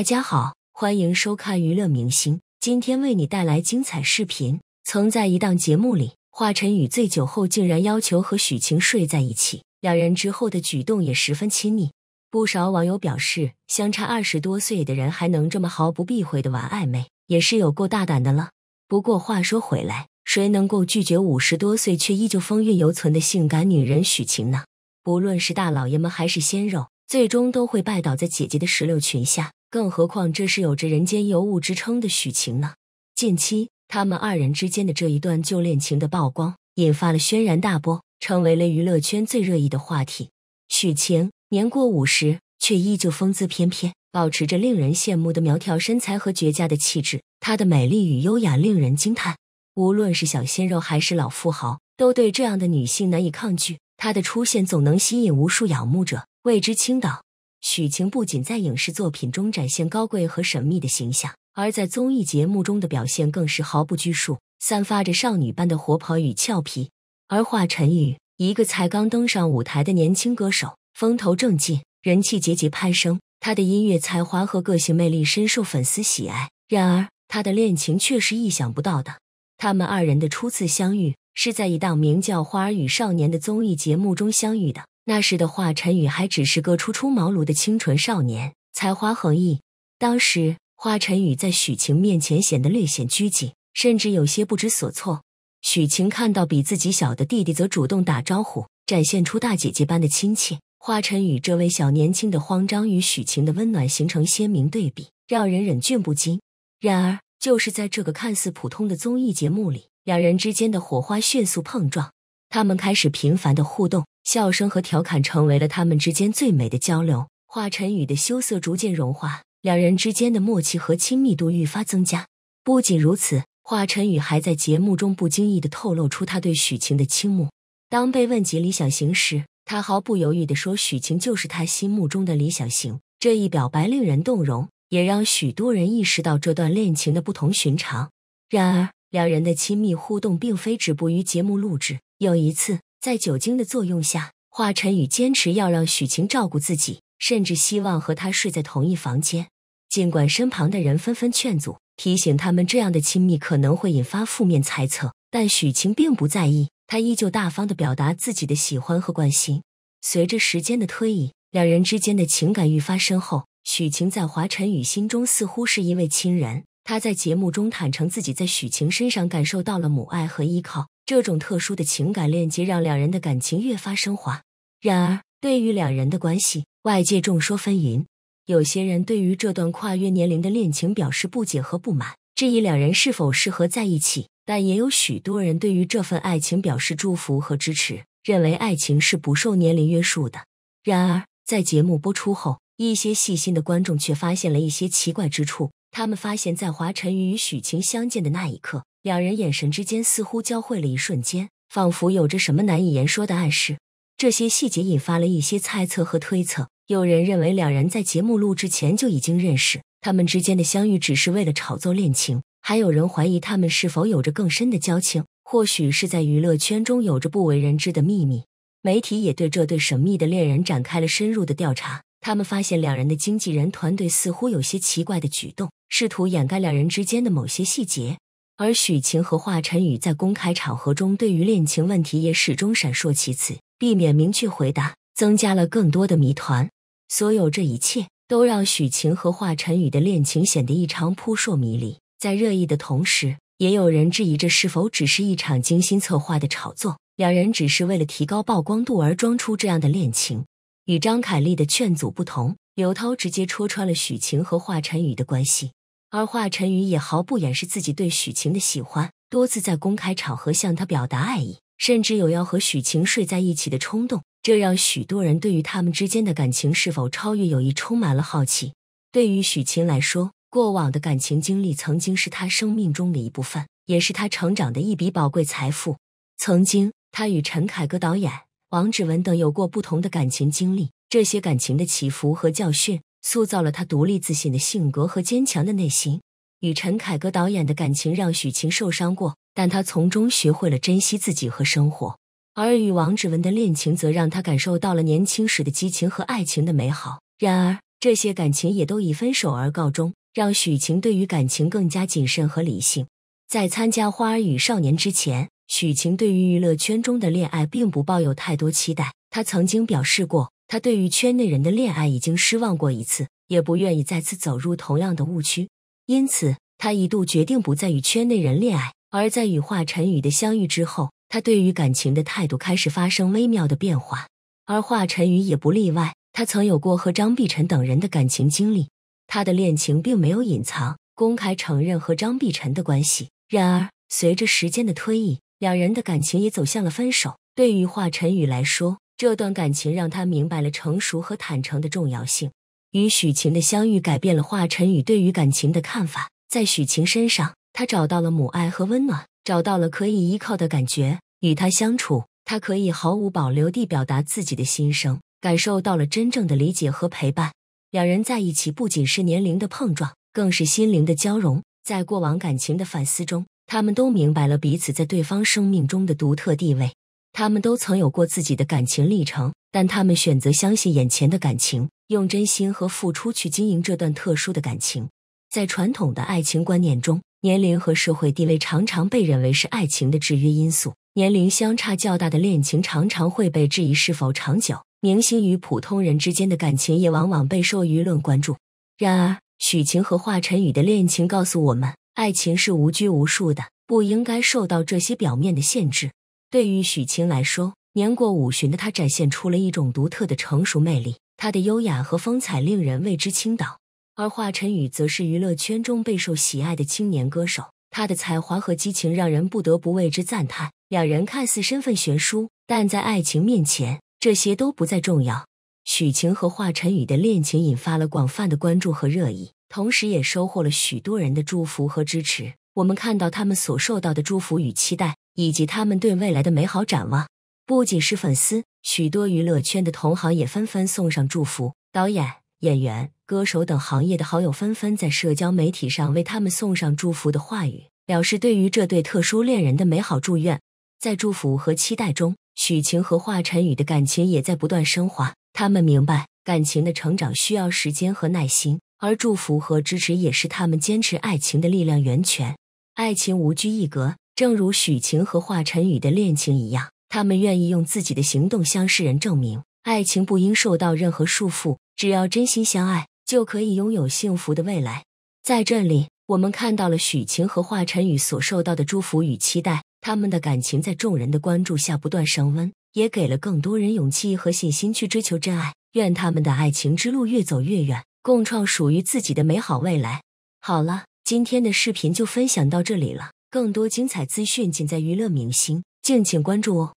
大家好，欢迎收看娱乐明星，今天为你带来精彩视频。曾在一档节目里，华晨宇醉酒后竟然要求和许晴睡在一起，两人之后的举动也十分亲密。不少网友表示，相差二十多岁的人还能这么毫不避讳的玩暧昧，也是有够大胆的了。不过话说回来，谁能够拒绝五十多岁却依旧风韵犹存的性感女人许晴呢？不论是大老爷们还是鲜肉，最终都会拜倒在姐姐的石榴裙下。更何况，这是有着“人间尤物”之称的许晴呢？近期，他们二人之间的这一段旧恋情的曝光，引发了轩然大波，成为了娱乐圈最热议的话题。许晴年过五十，却依旧风姿翩翩，保持着令人羡慕的苗条身材和绝佳的气质。她的美丽与优雅令人惊叹，无论是小鲜肉还是老富豪，都对这样的女性难以抗拒。她的出现总能吸引无数仰慕者为之倾倒。许晴不仅在影视作品中展现高贵和神秘的形象，而在综艺节目中的表现更是毫不拘束，散发着少女般的活泼与俏皮。而华晨宇，一个才刚登上舞台的年轻歌手，风头正劲，人气节节攀升，他的音乐才华和个性魅力深受粉丝喜爱。然而，他的恋情却是意想不到的。他们二人的初次相遇是在一档名叫《花儿与少年》的综艺节目中相遇的。那时的华晨宇还只是个初出茅庐的清纯少年，才华横溢。当时，华晨宇在许晴面前显得略显拘谨，甚至有些不知所措。许晴看到比自己小的弟弟，则主动打招呼，展现出大姐姐般的亲切。华晨宇这位小年轻的慌张与许晴的温暖形成鲜明对比，让人忍俊不禁。然而，就是在这个看似普通的综艺节目里，两人之间的火花迅速碰撞。他们开始频繁的互动，笑声和调侃成为了他们之间最美的交流。华晨宇的羞涩逐渐融化，两人之间的默契和亲密度愈发增加。不仅如此，华晨宇还在节目中不经意的透露出他对许晴的倾慕。当被问及理想型时，他毫不犹豫地说：“许晴就是他心目中的理想型。”这一表白令人动容，也让许多人意识到这段恋情的不同寻常。然而，两人的亲密互动并非止步于节目录制。有一次，在酒精的作用下，华晨宇坚持要让许晴照顾自己，甚至希望和他睡在同一房间。尽管身旁的人纷纷劝阻、提醒他们这样的亲密可能会引发负面猜测，但许晴并不在意，她依旧大方地表达自己的喜欢和关心。随着时间的推移，两人之间的情感愈发深厚。许晴在华晨宇心中似乎是一位亲人。他在节目中坦诚自己在许晴身上感受到了母爱和依靠。这种特殊的情感链接让两人的感情越发升华。然而，对于两人的关系，外界众说纷纭。有些人对于这段跨越年龄的恋情表示不解和不满，质疑两人是否适合在一起；但也有许多人对于这份爱情表示祝福和支持，认为爱情是不受年龄约束的。然而，在节目播出后，一些细心的观众却发现了一些奇怪之处。他们发现，在华晨宇与许晴相见的那一刻。两人眼神之间似乎交汇了一瞬间，仿佛有着什么难以言说的暗示。这些细节引发了一些猜测和推测。有人认为两人在节目录制前就已经认识，他们之间的相遇只是为了炒作恋情；还有人怀疑他们是否有着更深的交情，或许是在娱乐圈中有着不为人知的秘密。媒体也对这对神秘的恋人展开了深入的调查，他们发现两人的经纪人团队似乎有些奇怪的举动，试图掩盖两人之间的某些细节。而许晴和华晨宇在公开场合中对于恋情问题也始终闪烁其词，避免明确回答，增加了更多的谜团。所有这一切都让许晴和华晨宇的恋情显得异常扑朔迷离。在热议的同时，也有人质疑这是否只是一场精心策划的炒作，两人只是为了提高曝光度而装出这样的恋情。与张凯丽的劝阻不同，刘涛直接戳穿了许晴和华晨宇的关系。而华晨宇也毫不掩饰自己对许晴的喜欢，多次在公开场合向她表达爱意，甚至有要和许晴睡在一起的冲动，这让许多人对于他们之间的感情是否超越友谊充满了好奇。对于许晴来说，过往的感情经历曾经是她生命中的一部分，也是她成长的一笔宝贵财富。曾经，她与陈凯歌导演、王志文等有过不同的感情经历，这些感情的起伏和教训。塑造了他独立自信的性格和坚强的内心。与陈凯歌导演的感情让许晴受伤过，但他从中学会了珍惜自己和生活。而与王志文的恋情则让他感受到了年轻时的激情和爱情的美好。然而，这些感情也都以分手而告终，让许晴对于感情更加谨慎和理性。在参加《花儿与少年》之前，许晴对于娱乐圈中的恋爱并不抱有太多期待。她曾经表示过。他对于圈内人的恋爱已经失望过一次，也不愿意再次走入同样的误区，因此他一度决定不再与圈内人恋爱。而在与华晨宇的相遇之后，他对于感情的态度开始发生微妙的变化，而华晨宇也不例外。他曾有过和张碧晨等人的感情经历，他的恋情并没有隐藏，公开承认和张碧晨的关系。然而，随着时间的推移，两人的感情也走向了分手。对于华晨宇来说，这段感情让他明白了成熟和坦诚的重要性。与许晴的相遇改变了华晨宇对于感情的看法。在许晴身上，他找到了母爱和温暖，找到了可以依靠的感觉。与他相处，他可以毫无保留地表达自己的心声，感受到了真正的理解和陪伴。两人在一起，不仅是年龄的碰撞，更是心灵的交融。在过往感情的反思中，他们都明白了彼此在对方生命中的独特地位。他们都曾有过自己的感情历程，但他们选择相信眼前的感情，用真心和付出去经营这段特殊的感情。在传统的爱情观念中，年龄和社会地位常常被认为是爱情的制约因素。年龄相差较大的恋情常常会被质疑是否长久。明星与普通人之间的感情也往往备受舆论关注。然而，许晴和华晨宇的恋情告诉我们，爱情是无拘无束的，不应该受到这些表面的限制。对于许晴来说，年过五旬的她展现出了一种独特的成熟魅力，她的优雅和风采令人为之倾倒；而华晨宇则是娱乐圈中备受喜爱的青年歌手，他的才华和激情让人不得不为之赞叹。两人看似身份悬殊，但在爱情面前，这些都不再重要。许晴和华晨宇的恋情引发了广泛的关注和热议，同时也收获了许多人的祝福和支持。我们看到他们所受到的祝福与期待，以及他们对未来的美好展望。不仅是粉丝，许多娱乐圈的同行也纷纷送上祝福。导演、演员、歌手等行业的好友纷纷在社交媒体上为他们送上祝福的话语，表示对于这对特殊恋人的美好祝愿。在祝福和期待中，许晴和华晨宇的感情也在不断升华。他们明白，感情的成长需要时间和耐心。而祝福和支持也是他们坚持爱情的力量源泉。爱情无拘一格，正如许晴和华晨宇的恋情一样，他们愿意用自己的行动向世人证明，爱情不应受到任何束缚。只要真心相爱，就可以拥有幸福的未来。在这里，我们看到了许晴和华晨宇所受到的祝福与期待，他们的感情在众人的关注下不断升温，也给了更多人勇气和信心去追求真爱。愿他们的爱情之路越走越远。共创属于自己的美好未来。好了，今天的视频就分享到这里了。更多精彩资讯，尽在娱乐明星，敬请关注哦。